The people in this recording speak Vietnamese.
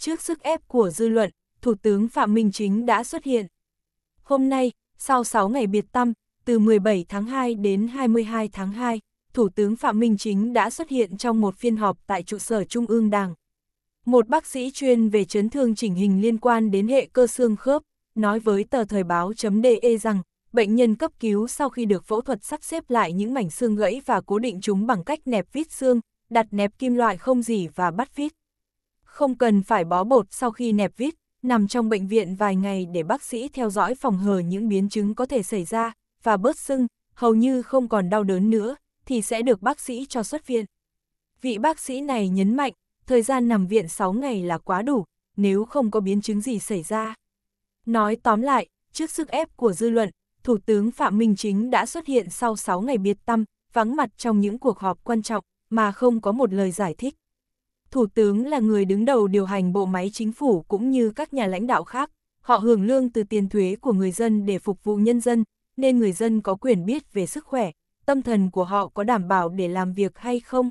Trước sức ép của dư luận, Thủ tướng Phạm Minh Chính đã xuất hiện. Hôm nay, sau 6 ngày biệt tâm từ 17 tháng 2 đến 22 tháng 2, Thủ tướng Phạm Minh Chính đã xuất hiện trong một phiên họp tại trụ sở Trung ương Đảng. Một bác sĩ chuyên về chấn thương chỉnh hình liên quan đến hệ cơ xương khớp, nói với tờ thời báo.de rằng, bệnh nhân cấp cứu sau khi được phẫu thuật sắp xếp lại những mảnh xương gãy và cố định chúng bằng cách nẹp vít xương, đặt nẹp kim loại không dỉ và bắt vít không cần phải bó bột sau khi nẹp vít, nằm trong bệnh viện vài ngày để bác sĩ theo dõi phòng hờ những biến chứng có thể xảy ra, và bớt sưng, hầu như không còn đau đớn nữa, thì sẽ được bác sĩ cho xuất viện. Vị bác sĩ này nhấn mạnh, thời gian nằm viện 6 ngày là quá đủ, nếu không có biến chứng gì xảy ra. Nói tóm lại, trước sức ép của dư luận, Thủ tướng Phạm Minh Chính đã xuất hiện sau 6 ngày biệt tâm, vắng mặt trong những cuộc họp quan trọng mà không có một lời giải thích. Thủ tướng là người đứng đầu điều hành bộ máy chính phủ cũng như các nhà lãnh đạo khác. Họ hưởng lương từ tiền thuế của người dân để phục vụ nhân dân, nên người dân có quyền biết về sức khỏe, tâm thần của họ có đảm bảo để làm việc hay không.